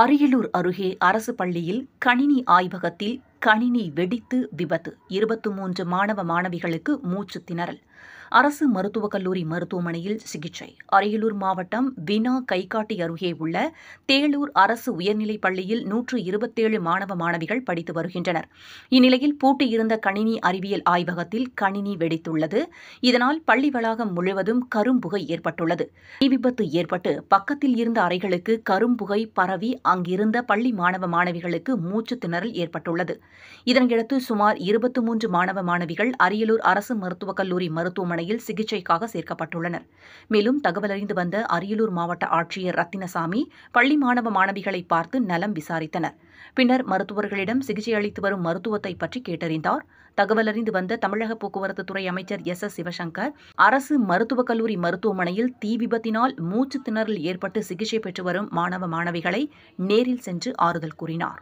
அரியலூர் அருகே அரசு பள்ளியில் கணினி ஆய்வகத்தில் கணினி வெடித்து விபத்து இருபத்து மூன்று மாணவ மாணவிகளுக்கு மூச்சு திணறல் அரசு மருத்துவக் கல்லூரி மருத்துவமனையில் சிகிச்சை அரியலூர் மாவட்டம் வினா கைகாட்டி அருகே உள்ள தேலூர் அரசு உயர்நிலைப் பள்ளியில் நூற்று இருபத்தேழு மாணவ மாணவிகள் படித்து வருகின்றனர் இந்நிலையில் பூட்டியிருந்த கணினி அறிவியல் ஆய்வகத்தில் கணினி வெடித்துள்ளது இதனால் பள்ளி வளாகம் முழுவதும் கரும்புகை ஏற்பட்டுள்ளது தீ விபத்து ஏற்பட்டு பக்கத்தில் இருந்த அறைகளுக்கு கரும்புகை பரவி அங்கிருந்த பள்ளி மாணவ மாணவிகளுக்கு மூச்சு திணறல் ஏற்பட்டுள்ளது இதனையடுத்து சுமார் இருபத்தி மூன்று மாணவ மாணவிகள் அரியலூர் அரசு மருத்துவக் கல்லூரி மருத்துவமனையில் சிகிச்சைக்காக சேர்க்கப்பட்டுள்ளனர் மேலும் தகவலறிந்து வந்த அரியலூர் மாவட்ட ஆட்சியர் ரத்தினசாமி பள்ளி மாணவ மாணவிகளை பார்த்து நலம் விசாரித்தனர் பின்னர் மருத்துவர்களிடம் சிகிச்சை அளித்து வரும் மருத்துவத்தை பற்றி கேட்டறிந்தார் தகவலறிந்து வந்த தமிழக போக்குவரத்து துறை அமைச்சர் எஸ் எஸ் சிவசங்கர் அரசு மருத்துவக் கல்லூரி மருத்துவமனையில் தீ விபத்தினால் மூச்சு திணறல் ஏற்பட்டு சிகிச்சை பெற்று வரும் மாணவ மாணவிகளை நேரில் சென்று ஆறுதல் கூறினார்